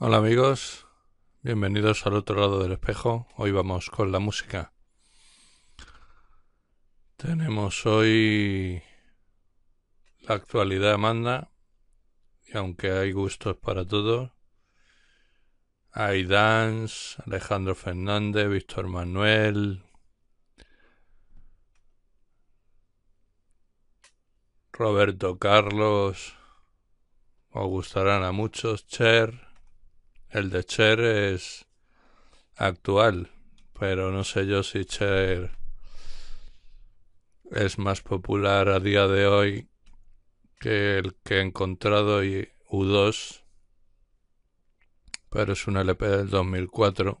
Hola amigos, bienvenidos al otro lado del espejo. Hoy vamos con la música. Tenemos hoy la actualidad manda y aunque hay gustos para todos, hay dance, Alejandro Fernández, Víctor Manuel, Roberto Carlos, os gustarán a muchos. Cher, el de Cher es actual, pero no sé yo si Cher es más popular a día de hoy que el que he encontrado y U2, pero es un LP del 2004.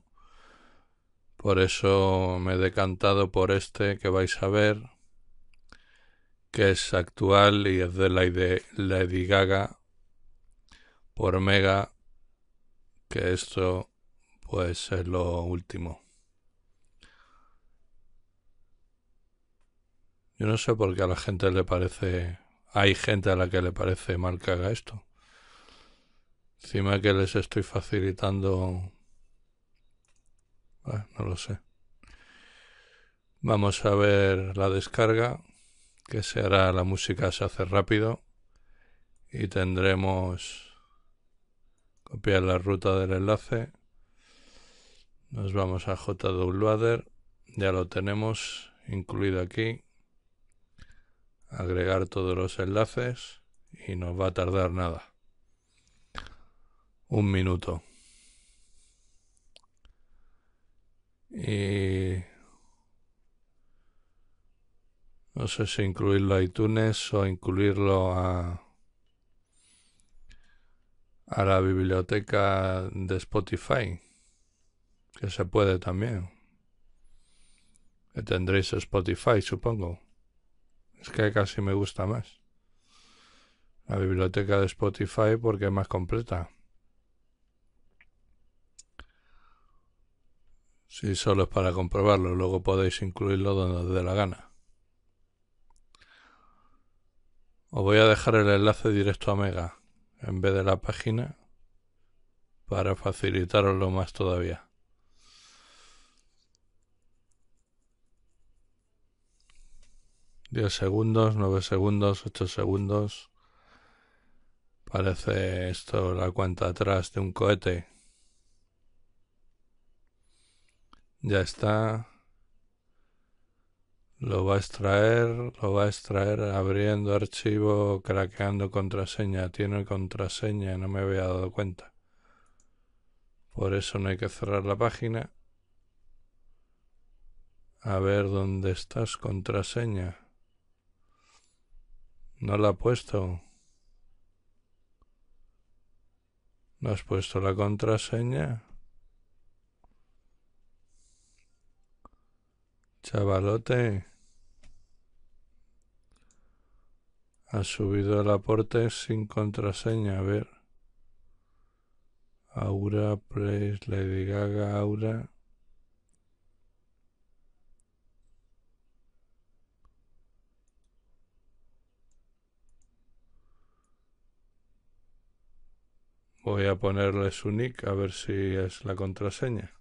Por eso me he decantado por este que vais a ver que es actual y es de Lady, Lady Gaga por Mega, que esto pues es lo último. Yo no sé por qué a la gente le parece, hay gente a la que le parece mal que haga esto. Encima que les estoy facilitando, no lo sé. Vamos a ver la descarga que se hará la música se hace rápido y tendremos copiar la ruta del enlace nos vamos a JDownloader, ya lo tenemos incluido aquí agregar todos los enlaces y nos va a tardar nada un minuto y no sé si incluirlo a iTunes o incluirlo a, a la biblioteca de Spotify, que se puede también. Que tendréis Spotify, supongo. Es que casi me gusta más. La biblioteca de Spotify porque es más completa. Si solo es para comprobarlo, luego podéis incluirlo donde os dé la gana. Os voy a dejar el enlace directo a Mega en vez de la página para facilitaroslo más todavía. Diez segundos, nueve segundos, ocho segundos. Parece esto la cuenta atrás de un cohete. Ya está. Lo va a extraer, lo va a extraer abriendo archivo, craqueando contraseña. Tiene contraseña, no me había dado cuenta. Por eso no hay que cerrar la página. A ver dónde estás, contraseña. No la ha puesto. ¿No has puesto la contraseña? Chavalote ha subido el aporte sin contraseña. A ver. Aura, Place, Lady Gaga, Aura. Voy a ponerle su nick a ver si es la contraseña.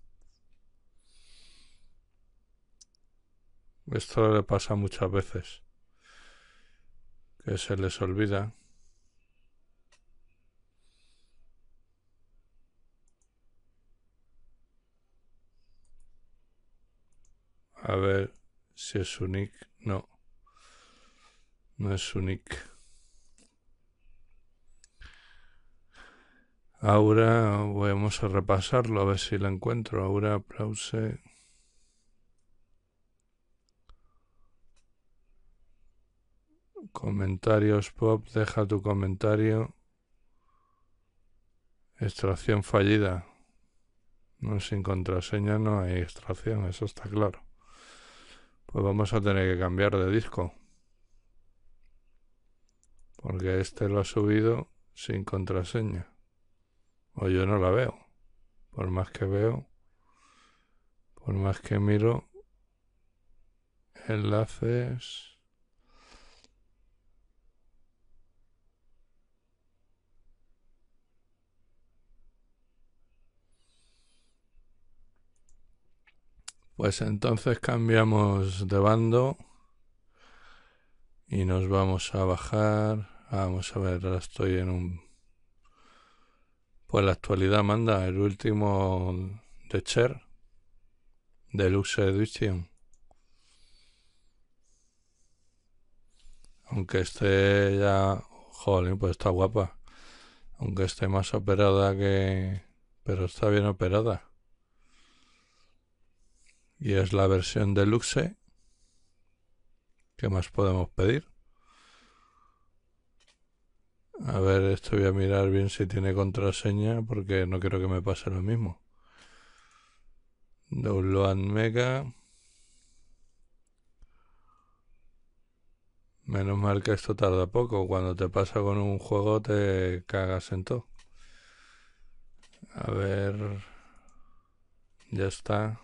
Esto le pasa muchas veces, que se les olvida. A ver si es un nick. No, no es un nick. Ahora vamos a repasarlo a ver si lo encuentro. Ahora, aplause. Comentarios pop, deja tu comentario. Extracción fallida. No, sin contraseña no hay extracción, eso está claro. Pues vamos a tener que cambiar de disco. Porque este lo ha subido sin contraseña. O yo no la veo. Por más que veo, por más que miro, enlaces. Pues entonces cambiamos de bando y nos vamos a bajar. Vamos a ver, ahora estoy en un... Pues la actualidad manda el último de Cher, Deluxe Edition. Aunque esté ya... Jolín, pues está guapa. Aunque esté más operada que... Pero está bien operada y es la versión deluxe. ¿Qué más podemos pedir? A ver, esto voy a mirar bien si tiene contraseña porque no quiero que me pase lo mismo. Download Mega. Menos mal que esto tarda poco. Cuando te pasa con un juego te cagas en todo. A ver. Ya está.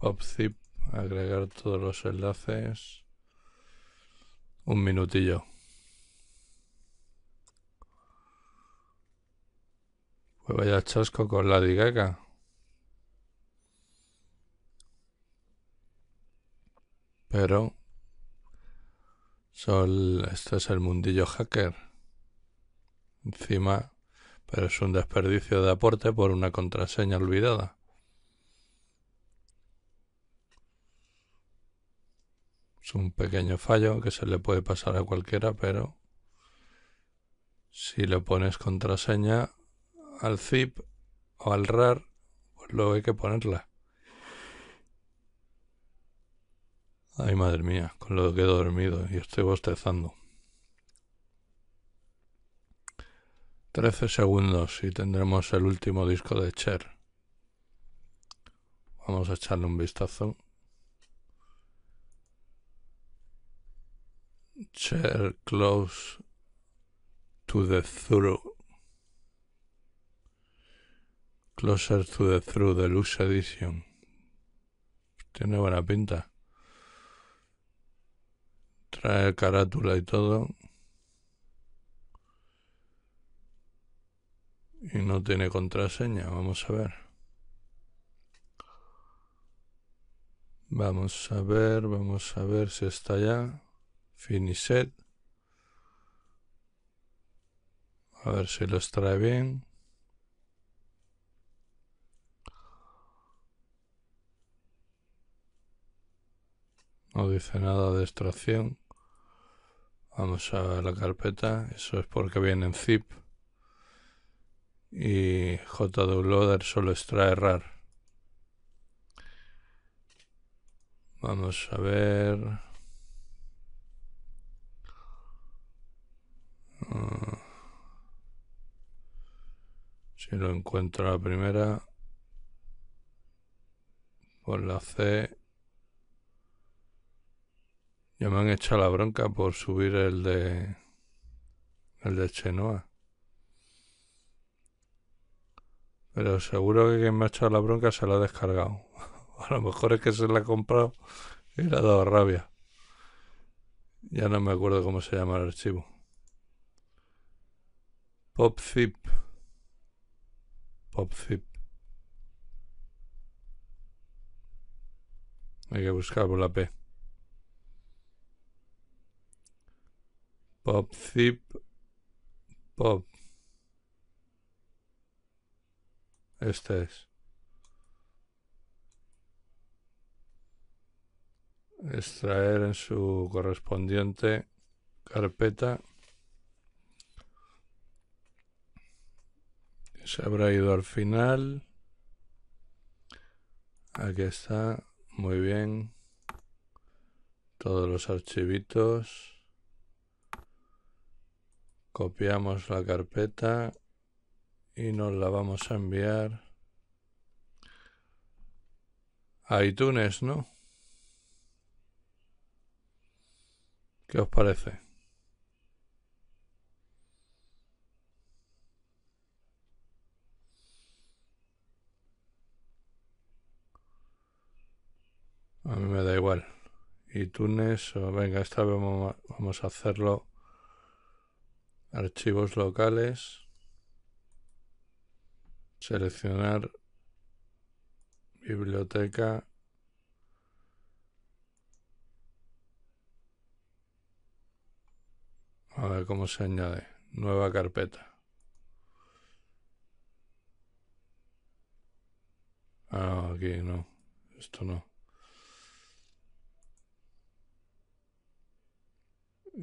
popzip, agregar todos los enlaces. Un minutillo. Pues vaya chasco con la digaga. Pero... Sol, este es el mundillo hacker. Encima, pero es un desperdicio de aporte por una contraseña olvidada. Es un pequeño fallo que se le puede pasar a cualquiera, pero si le pones contraseña al zip o al rar, pues luego hay que ponerla. Ay, madre mía, con lo que he dormido y estoy bostezando. 13 segundos y tendremos el último disco de Cher. Vamos a echarle un vistazo. chair close to the Thru. Closer to the through deluxe edition. Tiene buena pinta. Trae carátula y todo. Y no tiene contraseña, vamos a ver. Vamos a ver, vamos a ver si está ya. Finiset. A ver si lo extrae bien. No dice nada de extracción. Vamos a la carpeta. Eso es porque viene en zip. Y loader solo extrae RAR. Vamos a ver. Mm. si lo encuentro la primera, por pues la C. Ya me han echado la bronca por subir el de. el de Chenoa. Pero seguro que quien me ha echado la bronca se la ha descargado. A lo mejor es que se la ha comprado y le ha dado rabia. Ya no me acuerdo cómo se llama el archivo. PopFip. zip Hay que buscar por la P. PopFip. Pop. Este es. Extraer en su correspondiente carpeta. se habrá ido al final. Aquí está, muy bien. Todos los archivitos. Copiamos la carpeta y nos la vamos a enviar a iTunes, ¿no? ¿Qué os parece? A mí me da igual. Y o venga, esta vez vamos a hacerlo. Archivos locales. Seleccionar biblioteca. A ver cómo se añade. Nueva carpeta. Ah, aquí no. Esto no.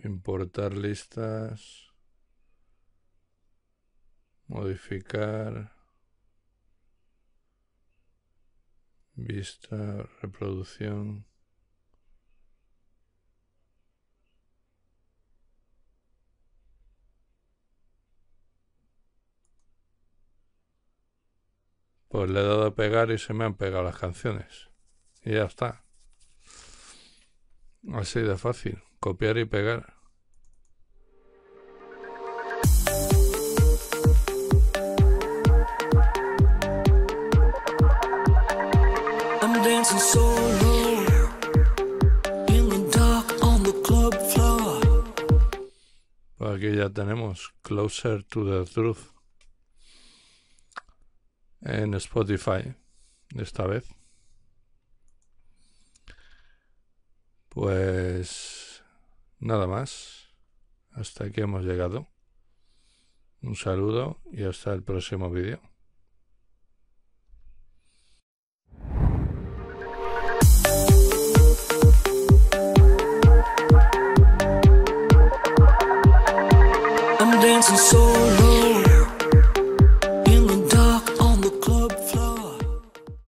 importar listas, modificar, vista, reproducción. Pues le he dado a pegar y se me han pegado las canciones. Y ya está. Así de fácil copiar y pegar. Aquí ya tenemos Closer to the Truth en Spotify esta vez. Pues Nada más. Hasta aquí hemos llegado. Un saludo y hasta el próximo vídeo.